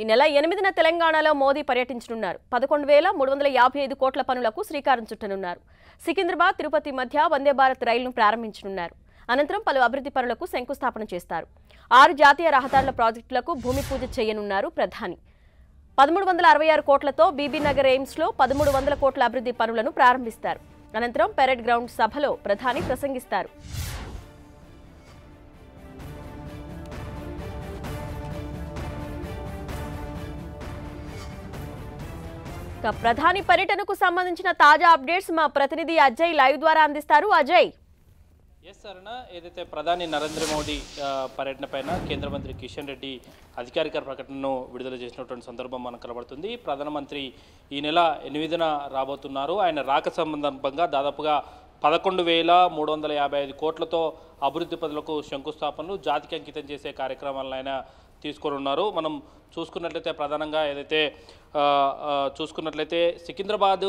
ఈ నెల ఎనిమిదిన తెలంగాణలో మోదీ పర్యటించనున్నారు పదకొండు వేల మూడు వందల యాభై ఐదు కోట్ల పనులకు శ్రీకారం చుట్టనున్నారు సికింద్రాబాద్ తిరుపతి మధ్య వందే భారత్ రైలును ప్రారంభించనున్నారు అనంతరం పలు అభివృద్ధి పనులకు శంకుస్థాపన చేస్తారు ఆరు జాతీయ రహదారుల ప్రాజెక్టులకు భూమి పూజ చేయనున్నారు ప్రధాని పదమూడు వందల అరవై ఆరు కోట్లతో బీబీనగర్ ఎయిమ్స్లో పదమూడు వందల కోట్ల అభివృద్ధి పనులను ప్రారంభిస్తారు అనంతరం పెరెడ్ గ్రౌండ్ సభలో ప్రధాని ప్రసంగిస్తారు ఇక ప్రధాని పర్యటనకు సంబంధించిన తాజా అప్డేట్స్ మా ప్రతినిధి అజయ్ లైవ్ ద్వారా అందిస్తారు అజయ్ ఎస్ అరుణ ఏదైతే ప్రధాని నరేంద్ర మోడీ పర్యటన పైన కేంద్ర మంత్రి కిషన్ రెడ్డి అధికారిక ప్రకటనను విడుదల చేసినటువంటి సందర్భం మనకు కనబడుతుంది ప్రధానమంత్రి ఈ నెల ఎనిమిదిన రాబోతున్నారు ఆయన రాక సందర్భంగా దాదాపుగా పదకొండు వేల మూడు వందల యాభై ఐదు కోట్లతో అభివృద్ధి పనులకు శంకుస్థాపనలు జాతికి అంకితం చేసే కార్యక్రమాలను ఆయన తీసుకొని ఉన్నారు మనం చూసుకున్నట్లయితే ప్రధానంగా ఏదైతే చూసుకున్నట్లయితే సికింద్రాబాద్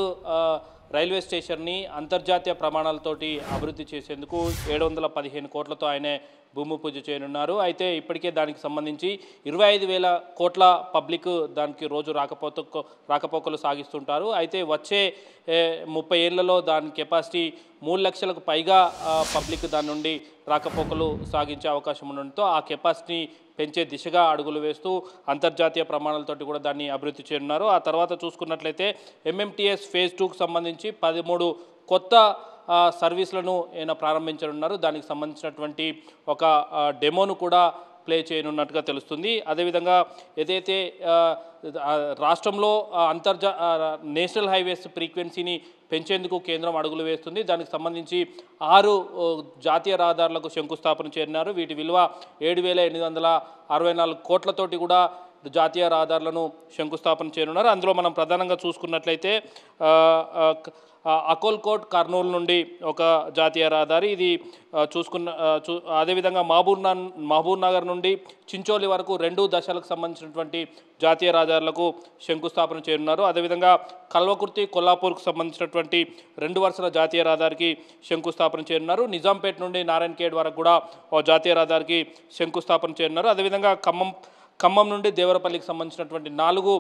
రైల్వే స్టేషన్ని అంతర్జాతీయ ప్రమాణాలతోటి అభివృద్ధి చేసేందుకు ఏడు వందల పదిహేను కోట్లతో ఆయనే భూమి పూజ చేయనున్నారు అయితే ఇప్పటికే దానికి సంబంధించి ఇరవై ఐదు వేల కోట్ల పబ్లిక్ దానికి రోజు రాకపోత రాకపోకలు సాగిస్తుంటారు అయితే వచ్చే ముప్పై ఏళ్లలో దాని కెపాసిటీ మూడు లక్షలకు పైగా పబ్లిక్ దాని నుండి రాకపోకలు సాగించే అవకాశం ఉండడంతో ఆ కెపాసిటీ పెంచే దిశగా అడుగులు వేస్తూ అంతర్జాతీయ ప్రమాణాలతోటి కూడా దాన్ని అభివృద్ధి చేయనున్నారు ఆ తర్వాత చూసుకున్నట్లయితే ఎంఎంటీఎస్ ఫేజ్ టూకు సంబంధించి సంబంధించి పదమూడు కొత్త సర్వీసులను ఈయన ప్రారంభించనున్నారు దానికి సంబంధించినటువంటి ఒక డెమోను కూడా ప్లే చేయనున్నట్టుగా తెలుస్తుంది అదేవిధంగా ఏదైతే రాష్ట్రంలో అంతర్జా నేషనల్ హైవేస్ ఫ్రీక్వెన్సీని పెంచేందుకు కేంద్రం అడుగులు వేస్తుంది దానికి సంబంధించి ఆరు జాతీయ రహదారులకు శంకుస్థాపన చేరినారు వీటి విలువ ఏడు వేల ఎనిమిది వందల అరవై నాలుగు కోట్లతోటి కూడా జాతీయ రహదారులను శంకుస్థాపన చేయనున్నారు అందులో మనం ప్రధానంగా చూసుకున్నట్లయితే అకోల్కోట్ కర్నూలు నుండి ఒక జాతీయ రహదారి ఇది చూసుకున్న చూ అదేవిధంగా మహబూబ్ నా మహబూబ్ నగర్ నుండి చించోలి వరకు రెండు దశలకు సంబంధించినటువంటి జాతీయ రహదారులకు శంకుస్థాపన చేయనున్నారు అదేవిధంగా కల్వకుర్తి కొల్లాపూర్కు సంబంధించినటువంటి రెండు వరుసల జాతీయ రహదారికి శంకుస్థాపన చేయనున్నారు నిజాంపేట నుండి నారాయణఖేడ్ వరకు కూడా జాతీయ రహదారికి శంకుస్థాపన చేయనున్నారు అదేవిధంగా ఖమ్మం ఖమ్మం నుండి దేవరపల్లికి సంబంధించినటువంటి నాలుగు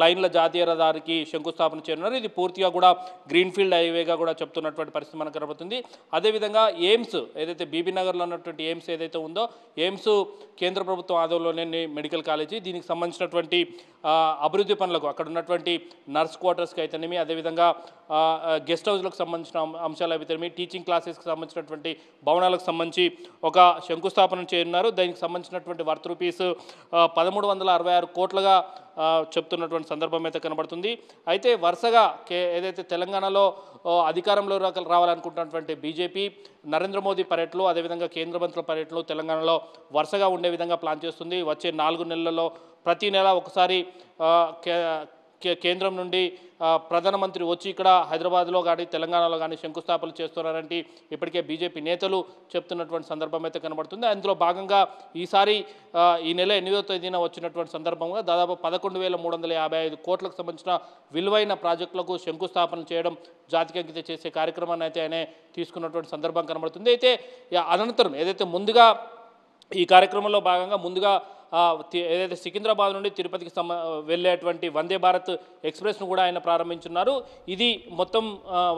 లైన్ల జాతీయ రహదారికి శంకుస్థాపన చేయనున్నారు ఇది పూర్తిగా కూడా గ్రీన్ఫీల్డ్ హైవేగా కూడా చెప్తున్నటువంటి పరిస్థితి మనకు కనబడుతుంది అదేవిధంగా ఎయిమ్స్ ఏదైతే బీబీనగర్లో ఉన్నటువంటి ఎయిమ్స్ ఏదైతే ఉందో ఎయిమ్స్ కేంద్ర ప్రభుత్వం ఆధ్వర్యంలోనే మెడికల్ కాలేజీ దీనికి సంబంధించినటువంటి అభివృద్ధి పనులకు అక్కడ ఉన్నటువంటి నర్స్ క్వార్టర్స్కి అయితేనేమి అదేవిధంగా గెస్ట్ హౌస్లకు సంబంధించిన అంశాలు అయితేనేమి టీచింగ్ క్లాసెస్కి సంబంధించినటువంటి భవనాలకు సంబంధించి ఒక శంకుస్థాపన చేయనున్నారు దానికి సంబంధించినటువంటి చెప్తున్నటువంటి వర్త్ రూపీస్ పదమూడు వందల అరవై ఆరు కోట్లుగా చెప్తున్నటువంటి సందర్భం అయితే కనబడుతుంది అయితే వరుసగా కే ఏదైతే తెలంగాణలో అధికారంలో రావాలనుకుంటున్నటువంటి బీజేపీ నరేంద్ర మోదీ పర్యటనలు అదేవిధంగా కేంద్ర మంత్రుల పర్యటనలు తెలంగాణలో వరుసగా ఉండే విధంగా ప్లాన్ చేస్తుంది వచ్చే నాలుగు నెలలలో ప్రతి నెల ఒకసారి కేంద్రం నుండి ప్రధానమంత్రి వచ్చి ఇక్కడ హైదరాబాద్లో కానీ తెలంగాణలో కానీ శంకుస్థాపనలు చేస్తున్నారంటే ఇప్పటికే బీజేపీ నేతలు చెప్తున్నటువంటి సందర్భం అయితే కనబడుతుంది అందులో భాగంగా ఈసారి ఈ నెల ఎనిమిదో తేదీన వచ్చినటువంటి సందర్భంగా దాదాపు పదకొండు వేల మూడు వందల యాభై ఐదు కోట్లకు సంబంధించిన విలువైన ప్రాజెక్టులకు శంకుస్థాపన చేయడం జాతికంకిత చేసే కార్యక్రమాన్ని అయితే ఆయన తీసుకున్నటువంటి సందర్భం కనబడుతుంది అయితే అనంతరం ఏదైతే ముందుగా ఈ కార్యక్రమంలో భాగంగా ముందుగా ఏదైతే సికింద్రాబాద్ నుండి తిరుపతికి సమ వెళ్ళేటువంటి వందే భారత్ ఎక్స్ప్రెస్ను కూడా ఆయన ప్రారంభించున్నారు ఇది మొత్తం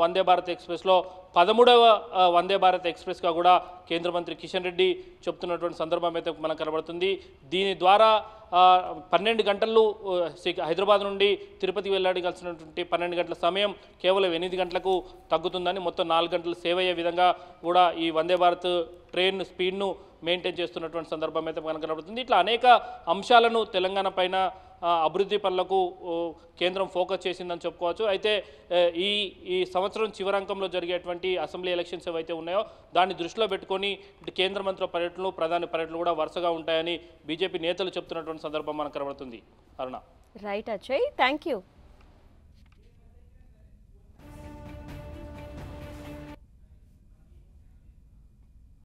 వందే భారత్ ఎక్స్ప్రెస్లో పదమూడవ వందే భారత్ ఎక్స్ప్రెస్గా కూడా కేంద్ర మంత్రి కిషన్ రెడ్డి చెప్తున్నటువంటి సందర్భం అయితే మనకు కనబడుతుంది దీని ద్వారా పన్నెండు గంటల్లో హైదరాబాద్ నుండి తిరుపతి కలిసినటువంటి పన్నెండు గంటల సమయం కేవలం ఎనిమిది గంటలకు తగ్గుతుందని మొత్తం నాలుగు గంటలు సేవ్ అయ్యే విధంగా కూడా ఈ వందే భారత్ ట్రైన్ స్పీడ్ను మెయింటైన్ చేస్తున్నటువంటి సందర్భం అయితే మనకు కనబడుతుంది ఇట్లా అనేక అంశాలను తెలంగాణ పైన అభివృద్ధి పనులకు కేంద్రం ఫోకస్ చేసిందని చెప్పుకోవచ్చు అయితే ఈ ఈ సంవత్సరం చివరాంకంలో జరిగేటువంటి అసెంబ్లీ ఎలక్షన్స్ ఏవైతే ఉన్నాయో దాన్ని దృష్టిలో పెట్టుకొని కేంద్ర మంత్రి పర్యటనలు ప్రధాని పర్యటనలు కూడా వరుసగా ఉంటాయని బీజేపీ నేతలు చెప్తున్నటువంటి సందర్భం మనకు కనబడుతుంది Aruna right Ajay thank you